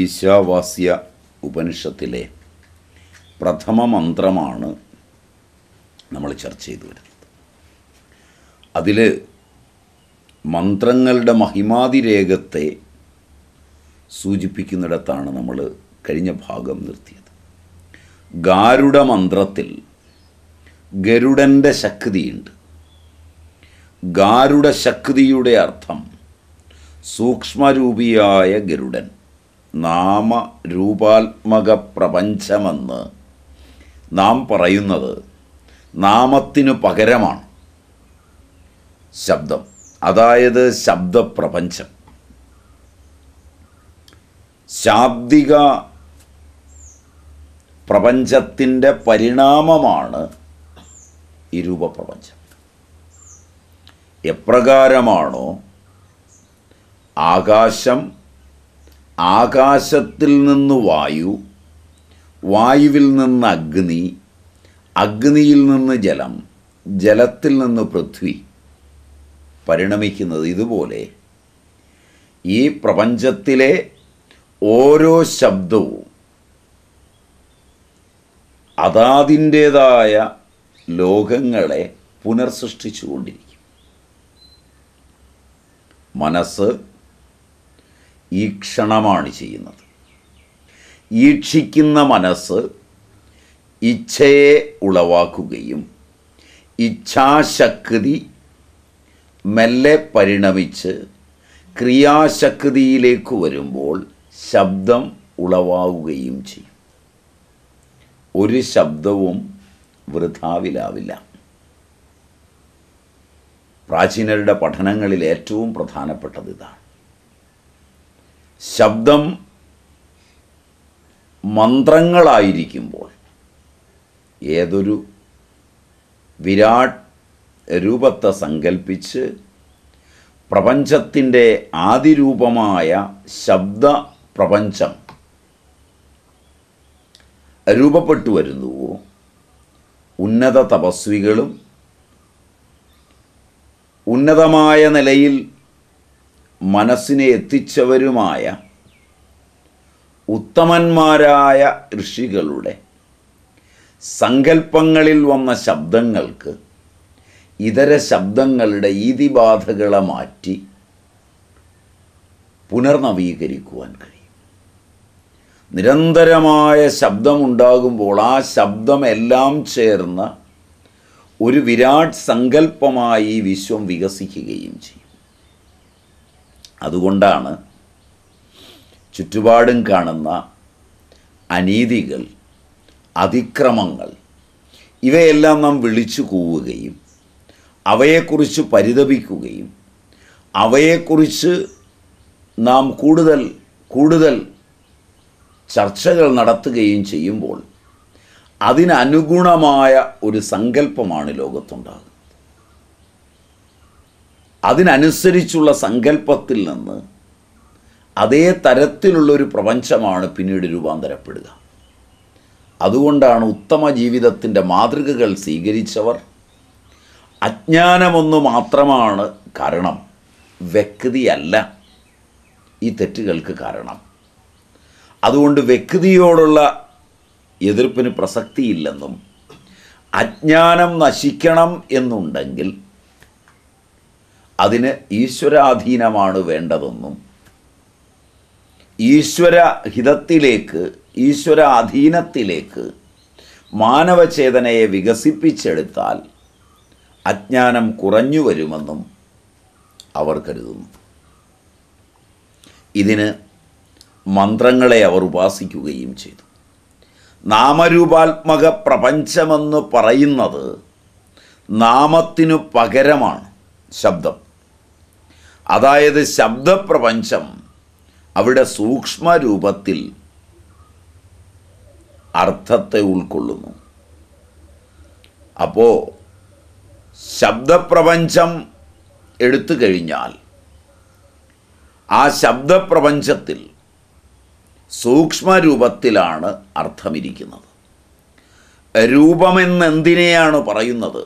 ഈശാവാസ്യ ഉപനിഷത്തിലെ പ്രഥമ മന്ത്രമാണ് നമ്മൾ ചർച്ച ചെയ്തു വരുന്നത് അതിൽ മന്ത്രങ്ങളുടെ മഹിമാതിരേഖത്തെ സൂചിപ്പിക്കുന്നിടത്താണ് നമ്മൾ കഴിഞ്ഞ ഭാഗം നിർത്തിയത് ഗാരുഡ മന്ത്രത്തിൽ ഗരുഡൻ്റെ ശക്തിയുണ്ട് ഗാരുഡ ശക്തിയുടെ അർത്ഥം സൂക്ഷ്മരൂപിയായ ഗരുഡൻ നാമരൂപാത്മക പ്രപഞ്ചമെന്ന് നാം പറയുന്നത് നാമത്തിനു പകരമാണ് ശബ്ദം അതായത് ശബ്ദപ്രപഞ്ചം ശാബ്ദിക പ്രപഞ്ചത്തിൻ്റെ പരിണാമമാണ് ഈ രൂപപ്രപഞ്ചം എപ്രകാരമാണോ ആകാശം ആകാശത്തിൽ നിന്ന് വായു വായുവിൽ നിന്ന് അഗ്നി അഗ്നിയിൽ നിന്ന് ജലം ജലത്തിൽ നിന്ന് പൃഥ്വി പരിണമിക്കുന്നത് ഇതുപോലെ ഈ പ്രപഞ്ചത്തിലെ ഓരോ ശബ്ദവും അതാതിൻ്റേതായ ലോകങ്ങളെ പുനർസൃഷ്ടിച്ചുകൊണ്ടിരിക്കും മനസ്സ് ഈക്ഷണമാണ് ചെയ്യുന്നത് ഈക്ഷിക്കുന്ന മനസ്സ് ഇച്ഛയെ ഉളവാക്കുകയും ഇച്ഛാശക്തി മെല്ലെ പരിണമിച്ച് ക്രിയാശക്തിയിലേക്ക് വരുമ്പോൾ ശബ്ദം ഉളവാകുകയും ചെയ്യും ഒരു ശബ്ദവും വൃഥാവിലാവില്ല പ്രാചീനരുടെ പഠനങ്ങളിൽ ഏറ്റവും പ്രധാനപ്പെട്ടത് ഇതാണ് ശബ്ദം മന്ത്രങ്ങളായിരിക്കുമ്പോൾ ഏതൊരു വിരാട് രൂപത്തെ സങ്കല്പിച്ച് പ്രപഞ്ചത്തിൻ്റെ ആദിരൂപമായ ശബ്ദ പ്രപഞ്ചം രൂപപ്പെട്ടു വരുന്നുവോ ഉന്നത തപസ്വികളും ഉന്നതമായ നിലയിൽ മനസ്സിനെ എത്തിച്ചവരുമായ ഉത്തമന്മാരായ ഋഷികളുടെ സങ്കല്പങ്ങളിൽ വന്ന ശബ്ദങ്ങൾക്ക് ഇതര ശബ്ദങ്ങളുടെ ഈതിബാധകളെ മാറ്റി പുനർനവീകരിക്കുവാൻ കഴിയും നിരന്തരമായ ശബ്ദമുണ്ടാകുമ്പോൾ ആ ശബ്ദമെല്ലാം ചേർന്ന ഒരു വിരാട് സങ്കല്പമായി ഈ വിശ്വം വികസിക്കുകയും ചെയ്യും അതുകൊണ്ടാണ് ചുറ്റുപാടും കാണുന്ന അനീതികൾ അതിക്രമങ്ങൾ ഇവയെല്ലാം നാം വിളിച്ചു കൂവുകയും അവയെക്കുറിച്ച് പരിതപിക്കുകയും അവയെക്കുറിച്ച് നാം കൂടുതൽ കൂടുതൽ ചർച്ചകൾ നടത്തുകയും ചെയ്യുമ്പോൾ അതിനനുഗുണമായ ഒരു സങ്കല്പമാണ് ലോകത്തുണ്ടാകുന്നത് അതിനനുസരിച്ചുള്ള സങ്കല്പത്തിൽ നിന്ന് അതേ തരത്തിലുള്ളൊരു പ്രപഞ്ചമാണ് പിന്നീട് രൂപാന്തരപ്പെടുക അതുകൊണ്ടാണ് ഉത്തമ ജീവിതത്തിൻ്റെ മാതൃകകൾ സ്വീകരിച്ചവർ അജ്ഞാനമൊന്നു മാത്രമാണ് കാരണം വ്യക്തിയല്ല ഈ തെറ്റുകൾക്ക് കാരണം അതുകൊണ്ട് വ്യക്തിയോടുള്ള എതിർപ്പിന് പ്രസക്തിയില്ലെന്നും അജ്ഞാനം നശിക്കണം എന്നുണ്ടെങ്കിൽ അതിന് ഈശ്വരാധീനമാണ് വേണ്ടതെന്നും ഈശ്വര ഹിതത്തിലേക്ക് ഈശ്വര അധീനത്തിലേക്ക് മാനവചേതനയെ വികസിപ്പിച്ചെടുത്താൽ അജ്ഞാനം കുറഞ്ഞു വരുമെന്നും അവർ കരുതുന്നു ഇതിന് മന്ത്രങ്ങളെ അവർ ഉപാസിക്കുകയും ചെയ്തു നാമരൂപാത്മക പ്രപഞ്ചമെന്ന് പറയുന്നത് നാമത്തിനു പകരമാണ് ശബ്ദം അതായത് ശബ്ദപ്രപഞ്ചം അവിടെ സൂക്ഷ്മരൂപത്തിൽ അർത്ഥത്തെ ഉൾക്കൊള്ളുന്നു അപ്പോൾ ശബ്ദപ്രപഞ്ചം എടുത്തു കഴിഞ്ഞാൽ ആ ശബ്ദപ്രപഞ്ചത്തിൽ സൂക്ഷ്മരൂപത്തിലാണ് അർത്ഥമിരിക്കുന്നത് രൂപമെന്നെന്തിനെയാണ് പറയുന്നത്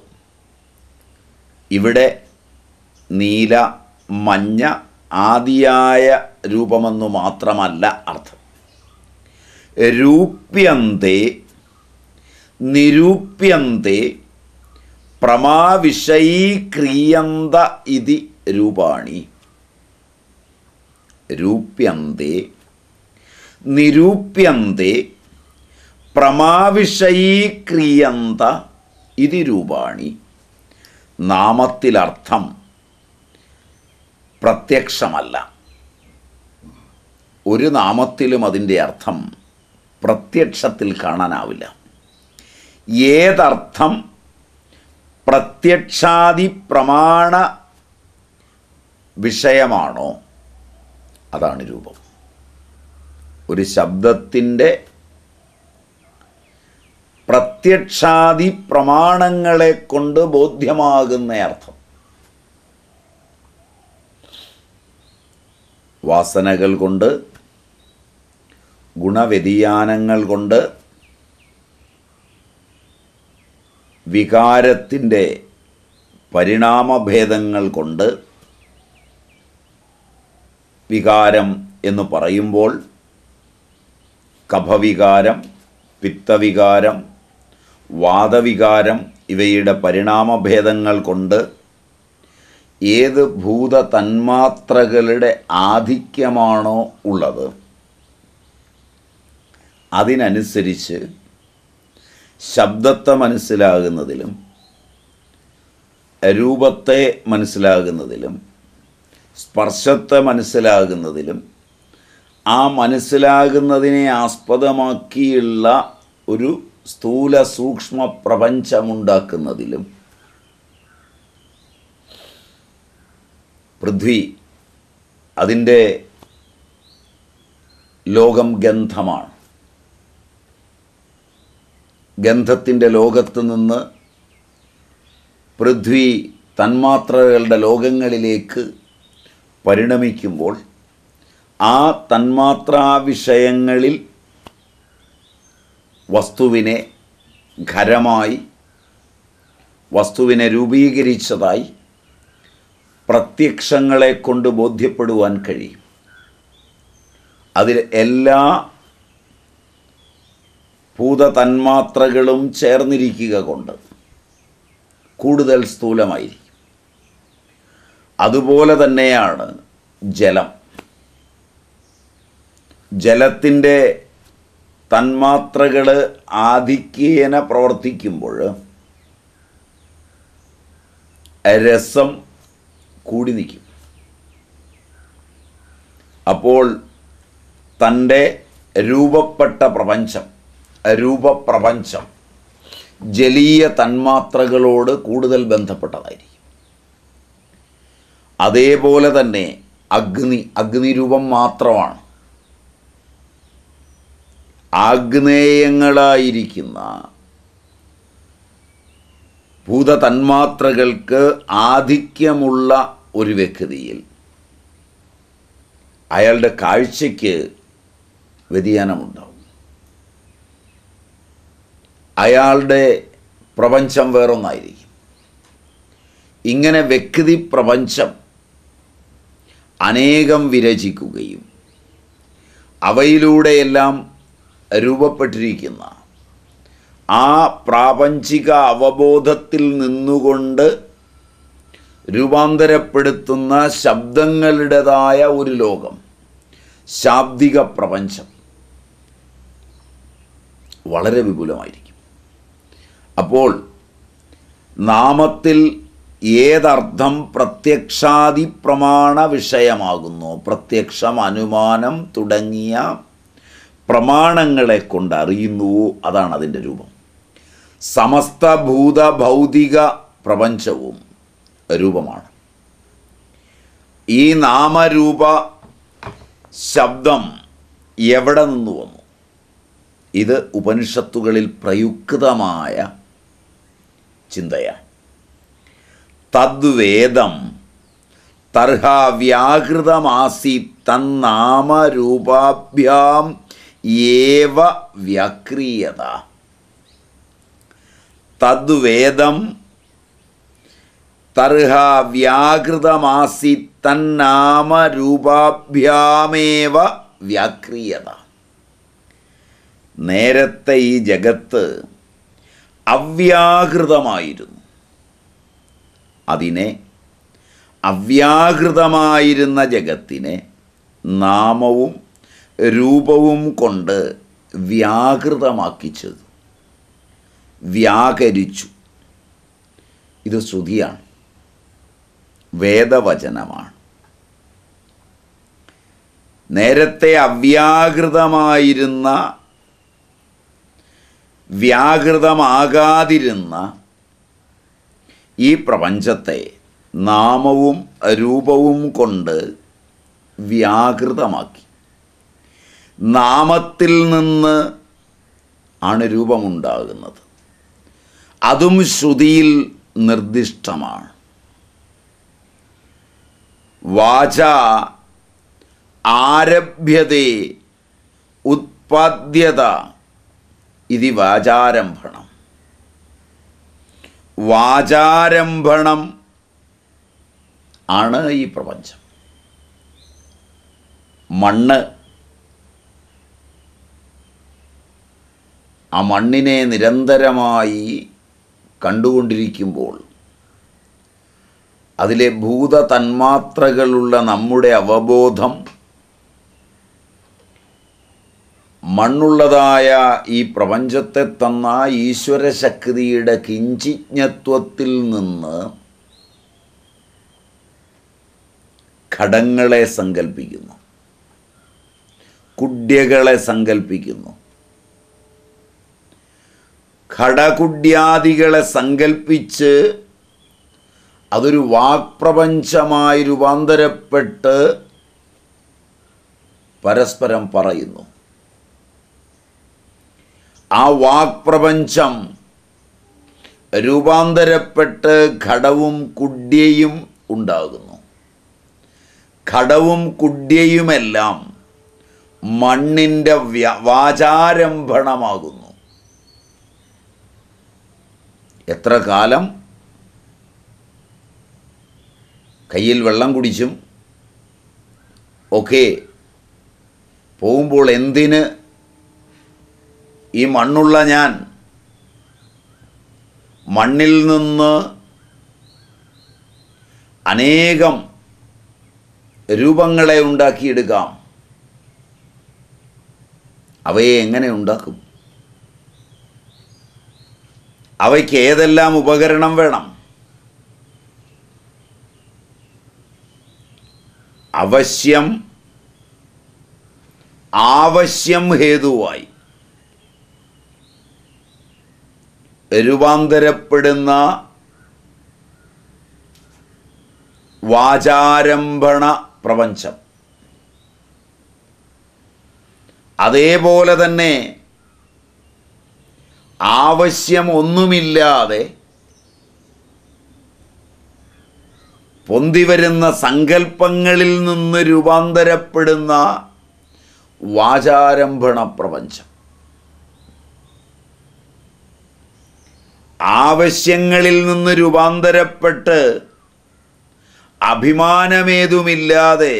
ഇവിടെ നീല മഞ്ഞ ആദിയായ രൂപമെന്നു മാത്രമല്ല അർത്ഥം രൂപ്യന്തേ നിരൂപ്യന്തേ പ്രമാവിഷയീക്രിയന്ത ഇതി രൂപാണി രൂപ്യന്തേ നിരൂപ്യന്തേ പ്രമാവിഷയീക്രിയന്ത ഇതി രൂപാണി നാമത്തിലർത്ഥം പ്രത്യക്ഷമല്ല ഒരു നാമത്തിലും അതിൻ്റെ അർത്ഥം പ്രത്യക്ഷത്തിൽ കാണാനാവില്ല ഏതർത്ഥം പ്രത്യക്ഷാദി പ്രമാണ വിഷയമാണോ അതാണ് രൂപം ഒരു ശബ്ദത്തിൻ്റെ പ്രത്യക്ഷാദി പ്രമാണങ്ങളെ കൊണ്ട് ബോധ്യമാകുന്ന അർത്ഥം വാസനകൾ കൊണ്ട് ഗുണവ്യതിയാനങ്ങൾ കൊണ്ട് വികാരത്തിൻ്റെ പരിണാമഭേദങ്ങൾ കൊണ്ട് വികാരം എന്ന് പറയുമ്പോൾ കഭവികാരം പിത്തവികാരം വാദവികാരം ഇവയുടെ പരിണാമഭേദങ്ങൾ കൊണ്ട് ഏത് ഭൂത തന്മാത്രകളുടെ ആധിക്യമാണോ ഉള്ളത് അതിനനുസരിച്ച് ശബ്ദത്തെ മനസ്സിലാകുന്നതിലും രൂപത്തെ മനസ്സിലാകുന്നതിലും സ്പർശത്തെ മനസ്സിലാകുന്നതിലും ആ മനസ്സിലാകുന്നതിനെ ആസ്പദമാക്കിയുള്ള ഒരു സ്ഥൂല സൂക്ഷ്മ പ്രപഞ്ചമുണ്ടാക്കുന്നതിലും പൃഥ്വി അതിൻ്റെ ലോകം ഗന്ധമാണ് ഗന്ധത്തിൻ്റെ ലോകത്ത് നിന്ന് പൃഥ്വി തന്മാത്രകളുടെ ലോകങ്ങളിലേക്ക് പരിണമിക്കുമ്പോൾ ആ തന്മാത്രാ വിഷയങ്ങളിൽ വസ്തുവിനെ ഖരമായി വസ്തുവിനെ രൂപീകരിച്ചതായി പ്രത്യക്ഷങ്ങളെ കൊണ്ട് ബോധ്യപ്പെടുവാൻ കഴിയും അതിൽ എല്ലാ ഭൂത തന്മാത്രകളും ചേർന്നിരിക്കുക കൊണ്ട് കൂടുതൽ സ്ഥൂലമായിരിക്കും അതുപോലെ തന്നെയാണ് ജലം ജലത്തിൻ്റെ തന്മാത്രകൾ ആധിക്യേന പ്രവർത്തിക്കുമ്പോൾ രസം കൂടി നിൽക്കും അപ്പോൾ തൻ്റെ രൂപപ്പെട്ട പ്രപഞ്ചം രൂപപ്രപഞ്ചം ജലീയ തന്മാത്രകളോട് കൂടുതൽ ബന്ധപ്പെട്ടതായിരിക്കും അതേപോലെ തന്നെ അഗ്നി അഗ്നി രൂപം മാത്രമാണ് ആഗ്നേയങ്ങളായിരിക്കുന്ന ഭൂതതന്മാത്രകൾക്ക് ആധിക്യമുള്ള ഒരു വ്യക്തിയിൽ അയാളുടെ കാഴ്ചയ്ക്ക് വ്യതിയാനമുണ്ടാവും അയാളുടെ പ്രപഞ്ചം വേറൊന്നായിരിക്കും ഇങ്ങനെ വ്യക്തി പ്രപഞ്ചം അനേകം വിരചിക്കുകയും അവയിലൂടെയെല്ലാം രൂപപ്പെട്ടിരിക്കുന്ന ആ പ്രാപഞ്ചിക അവബോധത്തിൽ നിന്നുകൊണ്ട് രൂപാന്തരപ്പെടുത്തുന്ന ശബ്ദങ്ങളുടേതായ ഒരു ലോകം ശാബ്ദിക പ്രപഞ്ചം വളരെ വിപുലമായിരിക്കും അപ്പോൾ നാമത്തിൽ ഏതർത്ഥം പ്രത്യക്ഷാദി പ്രമാണ വിഷയമാകുന്നു പ്രത്യക്ഷം അനുമാനം തുടങ്ങിയ പ്രമാണങ്ങളെ കൊണ്ട് അറിയുന്നുവോ അതാണ് അതിൻ്റെ രൂപം സമസ്ത ഭൂത ഭൗതിക പ്രപഞ്ചവും രൂപമാണ് ഈ നാമരൂപ ശബ്ദം എവിടെ നിന്ന് വന്നു ഇത് ഉപനിഷത്തുകളിൽ പ്രയുക്തമായ ചിന്തയാണ് തദ്വേദം തർഹ തന്നാമരൂപാഭ്യാം ഏവ വ്യക്രിയത തദ്വേദം തർഹ വ്യാകൃതമാസി തന്നാമരൂപാഭ്യാമേവ വ്യാക്രിയത നേരത്തെ ഈ ജഗത്ത് അവ്യാകൃതമായിരുന്നു അതിനെ അവ്യാകൃതമായിരുന്ന ജഗത്തിനെ നാമവും രൂപവും കൊണ്ട് വ്യാകൃതമാക്കിച്ചത് വ്യാകരിച്ചു ഇത് ശ്രുതിയാണ് വേദവചനമാണ് നേരത്തെ അവ്യാകൃതമായിരുന്ന വ്യാകൃതമാകാതിരുന്ന ഈ പ്രപഞ്ചത്തെ നാമവും രൂപവും കൊണ്ട് വ്യാകൃതമാക്കി നാമത്തിൽ നിന്ന് ആണ് രൂപമുണ്ടാകുന്നത് അതും ശ്രുതിയിൽ നിർദ്ദിഷ്ടമാണ് വാച ആരഭ്യതേ ഉത്പാദ്യത ഇതി വാചാരംഭണം വാചാരംഭണം ആണ് ഈ പ്രപഞ്ചം മണ്ണ് ആ മണ്ണിനെ നിരന്തരമായി കണ്ടുകൊണ്ടിരിക്കുമ്പോൾ അതിലെ ഭൂത തന്മാത്രകളുള്ള നമ്മുടെ അവബോധം മണ്ണുള്ളതായ ഈ പ്രപഞ്ചത്തെ തന്ന ഈശ്വരശക്തിയുടെ കിഞ്ചിജ്ഞത്വത്തിൽ നിന്ന് ഘടങ്ങളെ സങ്കല്പിക്കുന്നു കുഡ്യകളെ സങ്കല്പിക്കുന്നു ഘടകുഡ്യാദികളെ സങ്കല്പിച്ച് അതൊരു വാക്പ്രപഞ്ചമായി രൂപാന്തരപ്പെട്ട് പരസ്പരം പറയുന്നു ആ വാക്പ്രപഞ്ചം രൂപാന്തരപ്പെട്ട് ഘടവും കുഡ്യയും ഉണ്ടാകുന്നു ഘടവും കുഡ്യയുമെല്ലാം മണ്ണിൻ്റെ വാചാരംഭണമാകുന്നു എത്ര കാലം കയ്യിൽ വെള്ളം കുടിച്ചും ഒക്കെ പോകുമ്പോൾ എന്തിന് ഈ മണ്ണുള്ള ഞാൻ മണ്ണിൽ നിന്ന് അനേകം രൂപങ്ങളെ ഉണ്ടാക്കിയെടുക്കാം അവയെ എങ്ങനെ ഉണ്ടാക്കും അവയ്ക്ക് ഏതെല്ലാം ഉപകരണം വേണം അവശ്യം ആവശ്യം ഹേതുവായി രൂപാന്തരപ്പെടുന്ന വാചാരംഭണ പ്രപഞ്ചം അതേപോലെ തന്നെ ആവശ്യം ഒന്നുമില്ലാതെ പൊന്തിവരുന്ന സങ്കല്പങ്ങളിൽ നിന്ന് രൂപാന്തരപ്പെടുന്ന വാചാരംഭണ പ്രപഞ്ചം ആവശ്യങ്ങളിൽ നിന്ന് രൂപാന്തരപ്പെട്ട് അഭിമാനമേതുമില്ലാതെ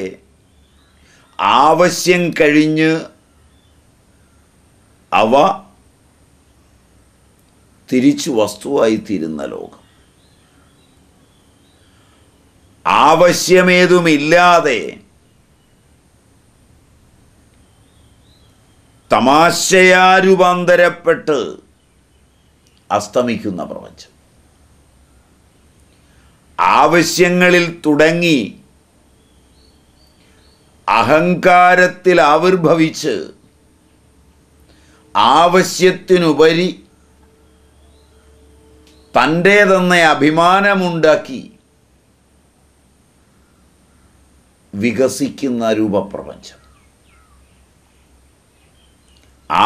ആവശ്യം കഴിഞ്ഞ് അവ തിരിച്ചു തീരുന്ന ലോകം ആവശ്യമേതുമില്ലാതെ തമാശയാരൂപാന്തരപ്പെട്ട് അസ്തമിക്കുന്ന പ്രപഞ്ചം ആവശ്യങ്ങളിൽ തുടങ്ങി അഹങ്കാരത്തിൽ ആവിർഭവിച്ച് ആവശ്യത്തിനുപരി തൻ്റേതെന്ന അഭിമാനമുണ്ടാക്കി വികസിക്കുന്ന രൂപപ്രപഞ്ചം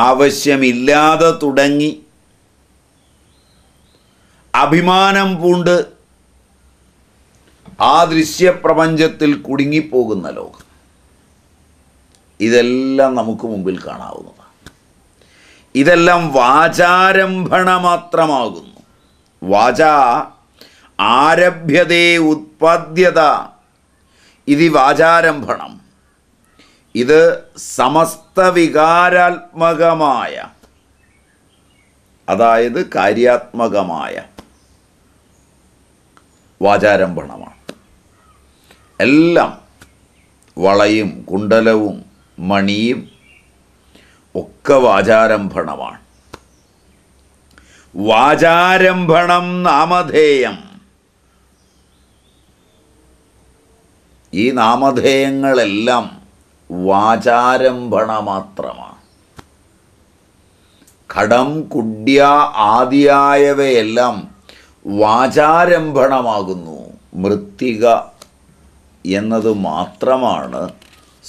ആവശ്യമില്ലാതെ തുടങ്ങി അഭിമാനം പൂണ്ട് ആ ദൃശ്യപ്രപഞ്ചത്തിൽ കുടുങ്ങിപ്പോകുന്ന ലോകം ഇതെല്ലാം നമുക്ക് മുമ്പിൽ കാണാവുന്നതാണ് ഇതെല്ലാം വാചാരംഭണ മാത്രമാകുന്നു വാച ആരഭ്യതേ ഉത്പാദ്യത ഇതി വാചാരംഭണം ഇത് സമസ്ത വികാരാത്മകമായ അതായത് കാര്യാത്മകമായ വാചാരംഭണമാണ് എല്ലാം വളയും കുണ്ടലവും മണിയും ഒക്കെ വാചാരംഭണമാണ് വാചാരംഭണം നാമധേയം ഈ നാമധേയങ്ങളെല്ലാം വാചാരംഭണ മാത്രമാണ് ഘടം കുഡ്യ ആദിയായവയെല്ലാം വാചാരംഭണമാകുന്നു മൃത്തിക എന്നത് മാത്രമാണ്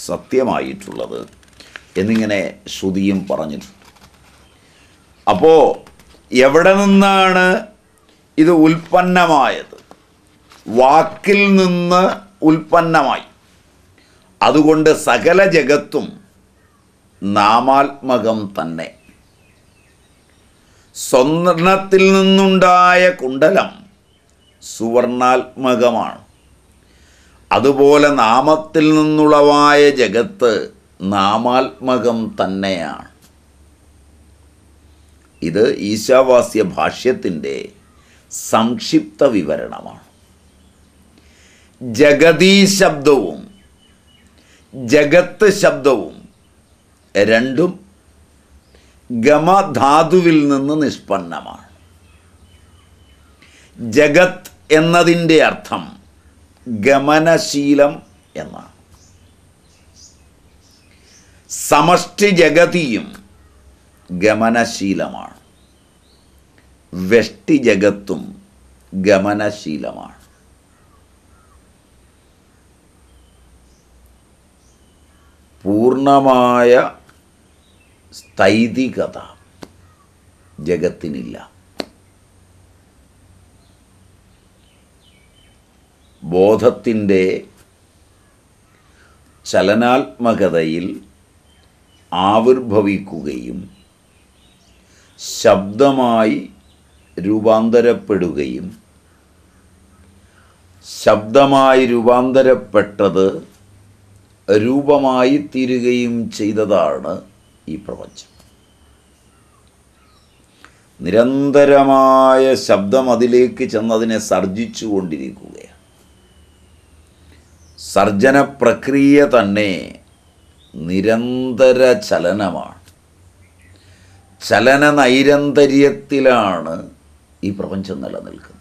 സത്യമായിട്ടുള്ളത് എന്നിങ്ങനെ ശ്രുതിയും പറഞ്ഞിട്ടുണ്ട് അപ്പോൾ എവിടെ നിന്നാണ് ഇത് ഉൽപ്പന്നമായത് വാക്കിൽ നിന്ന് ഉൽപ്പന്നമായി അതുകൊണ്ട് സകല ജഗത്തും നാമാത്മകം തന്നെ സ്വർണത്തിൽ നിന്നുണ്ടായ കുണ്ടലം സുവർണാത്മകമാണ് അതുപോലെ നാമത്തിൽ നിന്നുളവായ ജഗത്ത് നാമാത്മകം തന്നെയാണ് ഇത് ഈശാവാസ്യ ഭാഷ്യത്തിൻ്റെ സംക്ഷിപ്ത വിവരണമാണ് ജഗതീ ശബ്ദവും ജഗത്ത് ശബ്ദവും രണ്ടും ഗമധാതുവിൽ നിന്ന് നിഷ്പന്നമാണ് ജഗത് എന്നതിൻ്റെ അർത്ഥം ഗമനശീലം എന്നാണ് സമഷ്ടി ജഗതിയും ഗമനശീലമാണ് വെഷ്ടി ജഗത്തും ഗമനശീലമാണ് പൂർണ്ണമായ സ്ഥൈതികത ജഗത്തിനില്ല ബോധത്തിൻ്റെ ചലനാത്മകതയിൽ ആവിർഭവിക്കുകയും ശബ്ദമായി രൂപാന്തരപ്പെടുകയും ശബ്ദമായി രൂപാന്തരപ്പെട്ടത് രൂപമായി തീരുകയും ചെയ്തതാണ് ഈ പ്രപഞ്ചം നിരന്തരമായ ശബ്ദം അതിലേക്ക് ചെന്നതിനെ സർജിച്ചു കൊണ്ടിരിക്കുകയാണ് സർജന പ്രക്രിയ തന്നെ നിരന്തര ചലനമാണ് ചലന നൈരന്തര്യത്തിലാണ് ഈ പ്രപഞ്ചം നിലനിൽക്കുന്നത്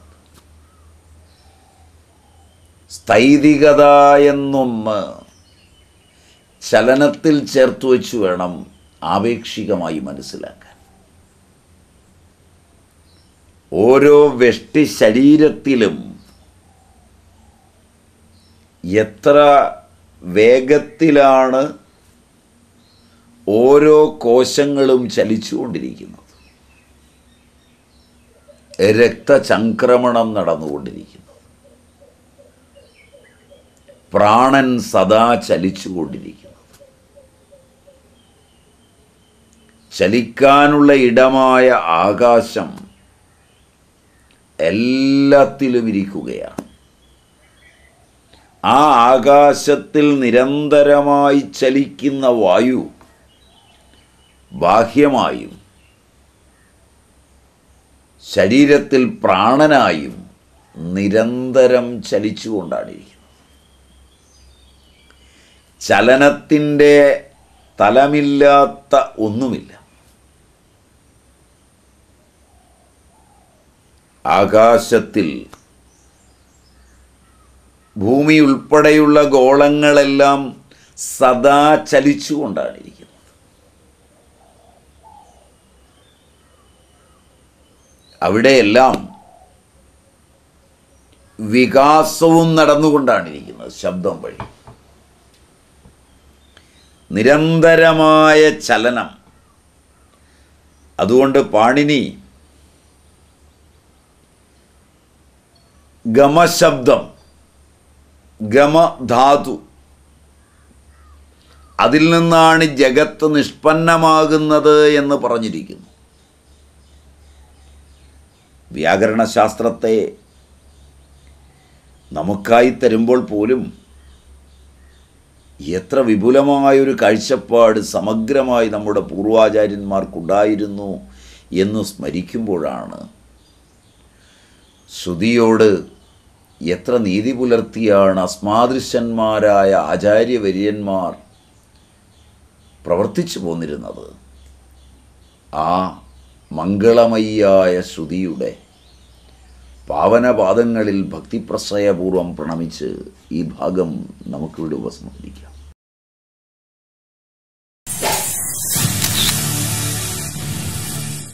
സ്ഥൈതികത എന്നൊന്ന് ചലനത്തിൽ ചേർത്ത് വെച്ച് വേണം ആപേക്ഷികമായി മനസ്സിലാക്കാൻ ഓരോ വെഷ്ടി ശരീരത്തിലും എത്ര വേഗത്തിലാണ് ഓരോ കോശങ്ങളും ചലിച്ചുകൊണ്ടിരിക്കുന്നത് രക്തചംക്രമണം നടന്നുകൊണ്ടിരിക്കുന്നു പ്രാണൻ സദാ ചലിച്ചുകൊണ്ടിരിക്കുന്നു ചലിക്കാനുള്ള ഇടമായ ആകാശം എല്ലാത്തിലും ഇരിക്കുകയാണ് ആ ആകാശത്തിൽ നിരന്തരമായി ചലിക്കുന്ന വായു ബാഹ്യമായും ശരീരത്തിൽ പ്രാണനായും നിരന്തരം ചലിച്ചുകൊണ്ടാണിരിക്കുന്നത് ചലനത്തിൻ്റെ തലമില്ലാത്ത ഒന്നുമില്ല ആകാശത്തിൽ ഭൂമി ഉൾപ്പെടെയുള്ള ഗോളങ്ങളെല്ലാം സദാ ചലിച്ചുകൊണ്ടാണ് ഇരിക്കുന്നത് അവിടെയെല്ലാം വികാസവും നടന്നുകൊണ്ടാണ് ഇരിക്കുന്നത് ശബ്ദം വഴി നിരന്തരമായ ചലനം അതുകൊണ്ട് പാണിനി ഗമശബ്ദം ഗമധാതു അതിൽ നിന്നാണ് ജഗത്ത് നിഷ്പന്നമാകുന്നത് എന്ന് പറഞ്ഞിരിക്കുന്നു വ്യാകരണശാസ്ത്രത്തെ നമുക്കായി തരുമ്പോൾ പോലും എത്ര വിപുലമായൊരു കാഴ്ചപ്പാട് സമഗ്രമായി നമ്മുടെ പൂർവാചാര്യന്മാർക്കുണ്ടായിരുന്നു എന്ന് സ്മരിക്കുമ്പോഴാണ് ശ്രുതിയോട് എത്ര നീതി പുലർത്തിയാണ് അസ്മാദൃശ്യന്മാരായ ആചാര്യവര്യന്മാർ പ്രവർത്തിച്ചു പോന്നിരുന്നത് ആ മംഗളമയ്യായ ശ്രുതിയുടെ പാവനപാദങ്ങളിൽ ഭക്തിപ്രശ്രയപൂർവം പ്രണമിച്ച് ഈ ഭാഗം നമുക്കിവിടെ ഉപസംഹരിക്കാം